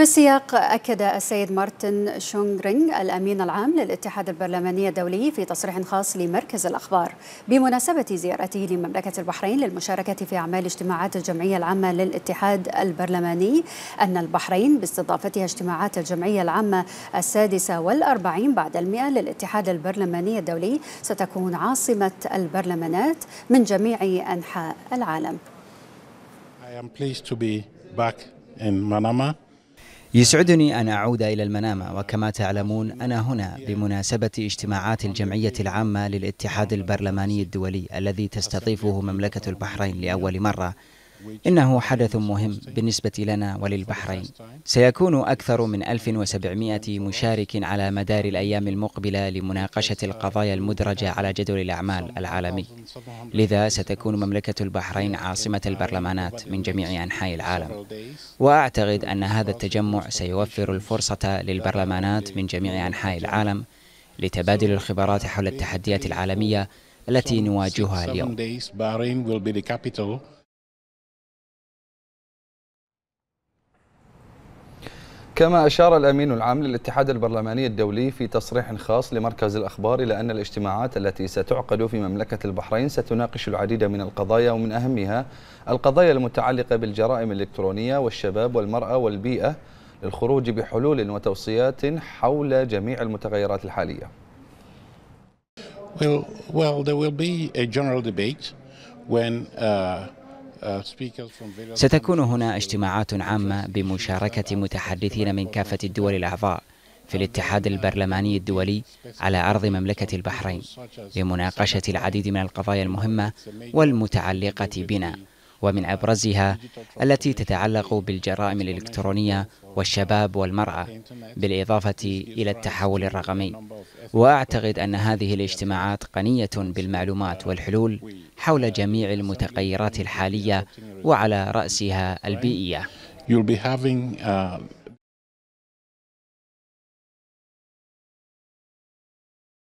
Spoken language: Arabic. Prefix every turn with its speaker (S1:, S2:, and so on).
S1: في السياق أكد السيد مارتن شونغرينغ الأمين العام للاتحاد البرلماني الدولي في تصريح خاص لمركز الأخبار بمناسبة زيارته لمملكة البحرين للمشاركة في أعمال اجتماعات الجمعية العامة للاتحاد البرلماني أن البحرين باستضافتها اجتماعات الجمعية العامة السادسة والأربعين بعد المئة للاتحاد البرلماني الدولي ستكون عاصمة البرلمانات من جميع أنحاء العالم.
S2: I am pleased to be back in Manama.
S3: يسعدني أن أعود إلى المنامة وكما تعلمون أنا هنا بمناسبة اجتماعات الجمعية العامة للاتحاد البرلماني الدولي الذي تستضيفه مملكة البحرين لأول مرة إنه حدث مهم بالنسبة لنا وللبحرين سيكون أكثر من 1700 مشارك على مدار الأيام المقبلة لمناقشة القضايا المدرجة على جدول الأعمال العالمي لذا ستكون مملكة البحرين عاصمة البرلمانات من جميع أنحاء العالم وأعتقد أن هذا التجمع سيوفر الفرصة للبرلمانات من جميع أنحاء العالم لتبادل الخبرات حول التحديات العالمية التي نواجهها اليوم.
S2: كما أشار الأمين العام للاتحاد البرلماني الدولي في تصريح خاص لمركز الأخبار إلى أن الاجتماعات التي ستعقد في مملكة البحرين ستناقش العديد من القضايا ومن أهمها القضايا المتعلقة بالجرائم الإلكترونية والشباب والمرأة والبيئة للخروج بحلول وتوصيات حول جميع المتغيرات الحالية.
S3: Well, well, there will be a general debate when uh, ستكون هنا اجتماعات عامة بمشاركة متحدثين من كافة الدول الأعضاء في الاتحاد البرلماني الدولي على أرض مملكة البحرين لمناقشة العديد من القضايا المهمة والمتعلقة بنا ومن أبرزها التي تتعلق بالجرائم الإلكترونية والشباب والمرأة بالإضافة إلى التحول الرقمي وأعتقد أن هذه الاجتماعات قنية بالمعلومات والحلول حول جميع المتغيرات
S1: الحالية وعلى رأسها البيئية uh,